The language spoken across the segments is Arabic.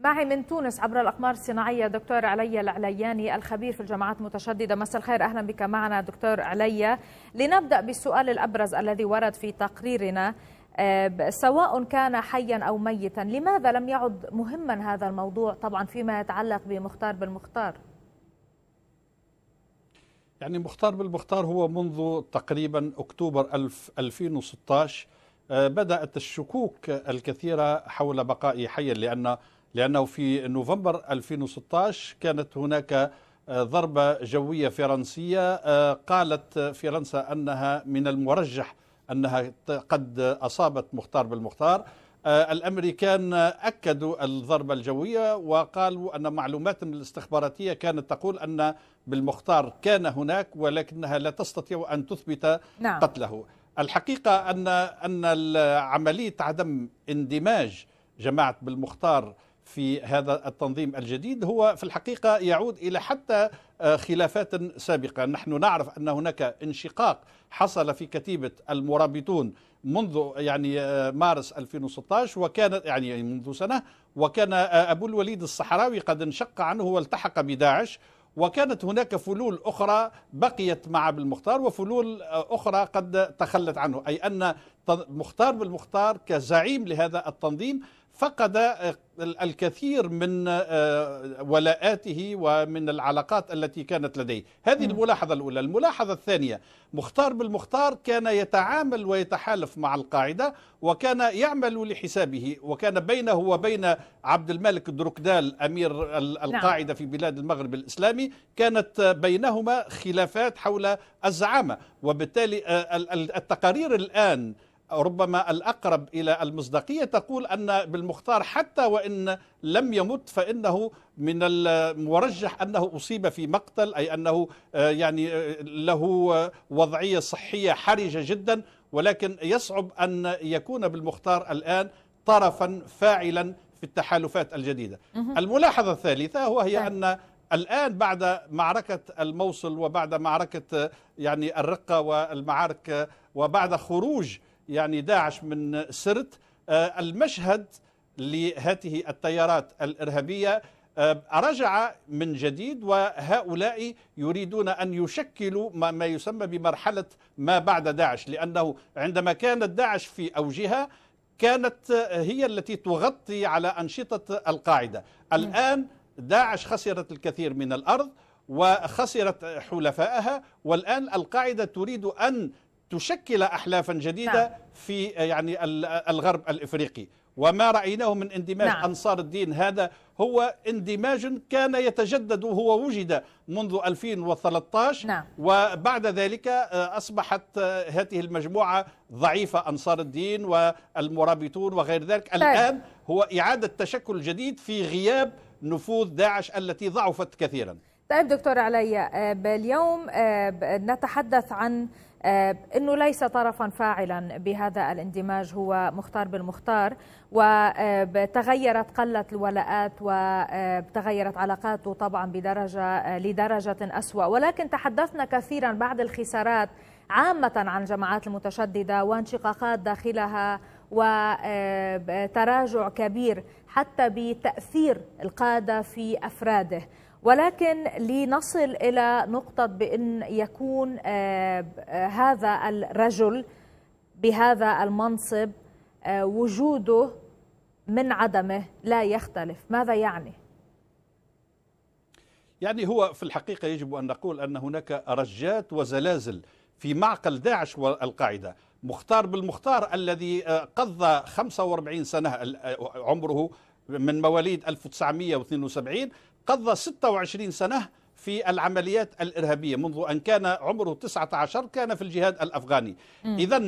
معي من تونس عبر الأقمار الصناعية دكتور علي العلياني الخبير في الجماعات المتشددة مساء الخير أهلا بك معنا دكتور علي لنبدأ بالسؤال الأبرز الذي ورد في تقريرنا آه، سواء كان حيا أو ميتا لماذا لم يعد مهما هذا الموضوع طبعا فيما يتعلق بمختار بالمختار يعني مختار بالمختار هو منذ تقريبا أكتوبر 2016 آه، بدأت الشكوك الكثيرة حول بقائه حيا لأن لأنه في نوفمبر 2016 كانت هناك آه، ضربة جوية فرنسية آه، قالت فرنسا أنها من المرجح أنها قد أصابت مختار بالمختار آه، الامريكان اكدوا الضربه الجويه وقالوا ان معلوماتهم الاستخباراتيه كانت تقول ان بالمختار كان هناك ولكنها لا تستطيع ان تثبت نعم. قتله الحقيقه ان ان عمليه عدم اندماج جماعه بالمختار في هذا التنظيم الجديد هو في الحقيقة يعود إلى حتى آه، خلافات سابقة نحن نعرف أن هناك انشقاق حصل في كتيبة المرابطون منذ يعني آه، مارس 2016 وكانت يعني منذ سنة وكان آه، أبو الوليد الصحراوي قد انشق عنه والتحق بداعش وكانت هناك فلول أخرى بقيت مع بالمختار وفلول أخرى قد تخلت عنه أي أن مختار بالمختار كزعيم لهذا التنظيم فقد الكثير من آه، ولاءاته ومن العلاقات التي كانت لديه هذه الملاحظة الأولى الملاحظة الثانية مختار بالمختار كان يتعامل ويتحالف مع القاعدة وكان يعمل لحسابه وكان بينه وبين عبد الملك دروكدال أمير نعم. القاعدة في بلاد المغرب الإسلامي كانت بينهما خلافات حول الزعامة وبالتالي آه، التقارير الآن ربما الأقرب إلى المصداقية تقول أن بالمختار حتى وإن لم يمت فإنه من المرجح أنه أصيب في مقتل أي أنه آه، يعني آه، له وضعية صحية حرجة جدا ولكن يصعب أن يكون بالمختار الآن طرفا فاعلا في التحالفات الجديدة الملاحظة الثالثة وهي نعم. أن الآن بعد معركة الموصل وبعد معركة آه، يعني الرقة والمعارك وبعد خروج يعني داعش من سرت آه، المشهد لهذه التيارات الإرهابية آه، رجع من جديد وهؤلاء يريدون أن يشكلوا ما, يسمى بمرحلة ما بعد داعش لأنه عندما كانت داعش في أوجها كانت آه، هي التي تغطي على أنشطة القاعدة الآن داعش خسرت الكثير من الأرض وخسرت حلفائها والآن القاعدة تريد أن تشكل احلافا جديده نعم. في يعني الغرب الافريقي وما رايناه من اندماج نعم. انصار الدين هذا هو اندماج كان يتجدد هو وجد منذ 2013 نعم. وبعد ذلك آه، اصبحت آه، هذه المجموعه ضعيفه انصار الدين والمرابطون وغير ذلك طيب. الان هو اعاده تشكل جديد في غياب نفوذ داعش التي ضعفت كثيرا طيب دكتور علي آه، اليوم آه، نتحدث عن آه، انه ليس طرفا فاعلا بهذا الاندماج هو مختار بالمختار وتغيرت قلت الولاءات وتغيرت علاقاته طبعا بدرجه لدرجه اسوا ولكن تحدثنا كثيرا بعد الخسارات عامه عن الجماعات المتشدده وانشقاقات داخلها وتراجع كبير حتى بتاثير القاده في افراده ولكن لنصل إلى نقطة بأن يكون آه، آه، هذا الرجل بهذا المنصب آه، وجوده من عدمه لا يختلف ماذا يعني؟ يعني هو في الحقيقة يجب أن نقول أن هناك رجات وزلازل في معقل داعش والقاعدة مختار بالمختار الذي قضى 45 سنة عمره من مواليد 1972 قضى 26 سنة في العمليات الإرهابية منذ أن كان عمره 19 كان في الجهاد الأفغاني إذا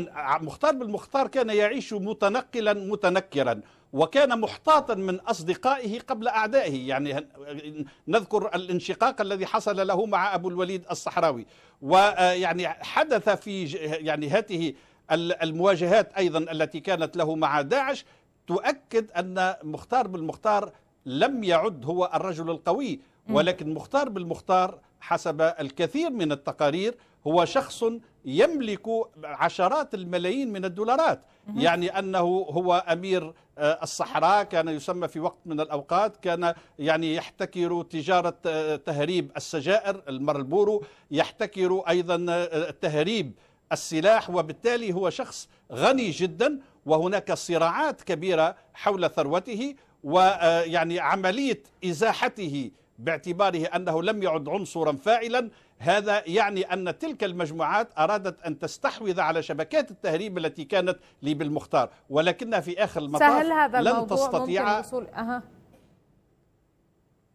مختار بالمختار كان يعيش متنقلا متنكرا وكان محتاطا من اصدقائه قبل اعدائه يعني نذكر الانشقاق الذي حصل له مع ابو الوليد الصحراوي ويعني آه، حدث في يعني هاته المواجهات ايضا التي كانت له مع داعش تؤكد ان مختار بالمختار لم يعد هو الرجل القوي ولكن مختار بالمختار حسب الكثير من التقارير هو شخص يملك عشرات الملايين من الدولارات يعني أنه هو أمير آه، الصحراء كان يسمى في وقت من الأوقات كان يعني يحتكر تجارة آه، تهريب السجائر المربورو يحتكر أيضا آه، تهريب السلاح وبالتالي هو شخص غني جدا وهناك صراعات كبيرة حول ثروته ويعني عملية إزاحته باعتباره أنه لم يعد عنصرا فاعلا هذا يعني أن تلك المجموعات أرادت أن تستحوذ على شبكات التهريب التي كانت بالمختار ولكنها في آخر المطاف لن تستطيع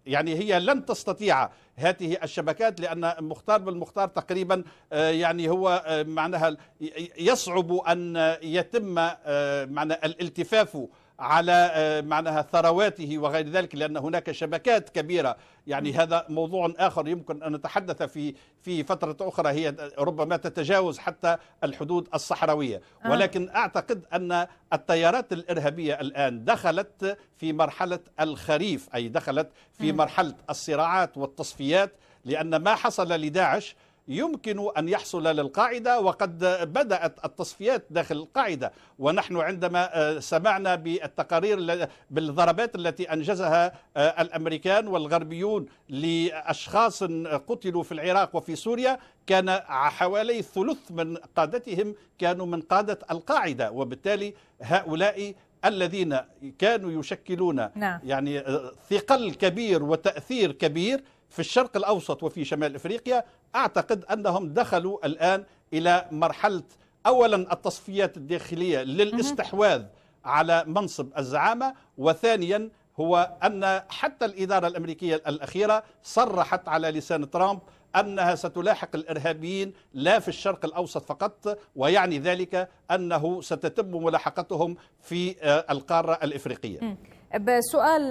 يعني هي لن تستطيع هذه الشبكات لان مختار بالمختار تقريبا آه، يعني هو آه، معناها يصعب ان يتم آه، معنى الالتفاف على آه، معناها ثرواته وغير ذلك لان هناك شبكات كبيره يعني هذا موضوع اخر يمكن ان نتحدث في في فتره اخرى هي ربما تتجاوز حتى الحدود الصحراويه آه. ولكن اعتقد ان التيارات الارهابيه الان دخلت في مرحله الخريف اي دخلت في مرحله الصراعات والتصفيات لان ما حصل لداعش يمكن أن يحصل للقاعدة وقد بدأت التصفيات داخل القاعدة ونحن عندما آه، سمعنا بالتقارير بالضربات التي أنجزها آه، الأمريكان والغربيون لأشخاص قتلوا في العراق وفي سوريا كان حوالي ثلث من قادتهم كانوا من قادة القاعدة وبالتالي هؤلاء الذين كانوا يشكلون نعم. يعني آه، ثقل كبير وتأثير كبير في الشرق الأوسط وفي شمال إفريقيا أعتقد أنهم دخلوا الآن إلى مرحلة أولا التصفيات الداخلية للاستحواذ على منصب الزعامة وثانيا هو أن حتى الإدارة الأمريكية الأخيرة صرحت على لسان ترامب أنها ستلاحق الإرهابيين لا في الشرق الأوسط فقط ويعني ذلك أنه ستتم ملاحقتهم في آه، القارة الإفريقية بسؤال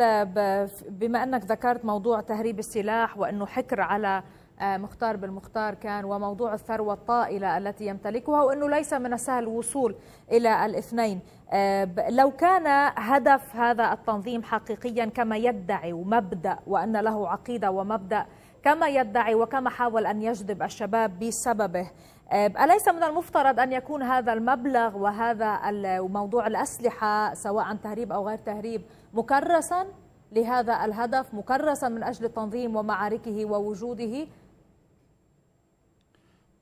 بما انك ذكرت موضوع تهريب السلاح وانه حكر على آه، مختار بالمختار كان وموضوع الثروة الطائلة التي يمتلكها وأنه ليس من السهل الوصول إلى الاثنين آه، لو كان هدف هذا التنظيم حقيقيا كما يدعي ومبدأ وأن له عقيدة ومبدأ كما يدعي وكما حاول أن يجذب الشباب بسببه أليس من المفترض أن يكون هذا المبلغ وهذا موضوع الأسلحة سواء تهريب أو غير تهريب مكرسا لهذا الهدف مكرسا من أجل التنظيم ومعاركه ووجوده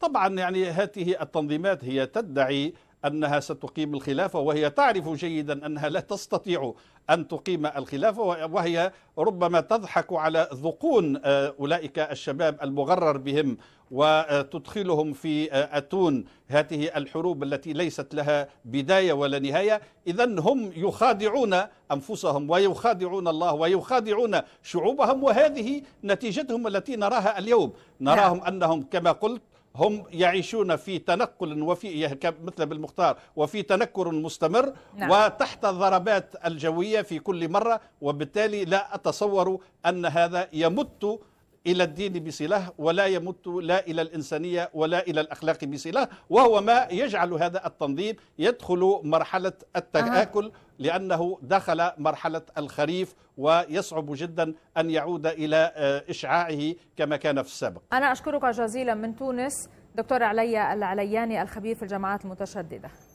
طبعا يعني هذه التنظيمات هي تدعي أنها ستقيم الخلافة وهي تعرف جيدا أنها لا تستطيع أن تقيم الخلافة وهي ربما تضحك على ذقون آه، أولئك الشباب المغرر بهم وتدخلهم في آه، أتون هذه الحروب التي ليست لها بداية ولا نهاية إذا هم يخادعون أنفسهم ويخادعون الله ويخادعون شعوبهم وهذه نتيجتهم التي نراها اليوم نعم. نراهم أنهم كما قلت هم يعيشون في تنقل وفي مثل بالمختار وفي تنكر مستمر نعم. وتحت الضربات الجوية في كل مرة وبالتالي لا أتصور أن هذا يمت إلى الدين بصلة ولا يمت لا إلى الإنسانية ولا إلى الأخلاق بصلة وهو ما يجعل هذا التنظيم يدخل مرحلة التآكل لأنه دخل مرحلة الخريف ويصعب جدا أن يعود إلى آه، إشعاعه كما كان في السابق أنا أشكرك جزيلا من تونس دكتور علي العلياني الخبير في الجماعات المتشددة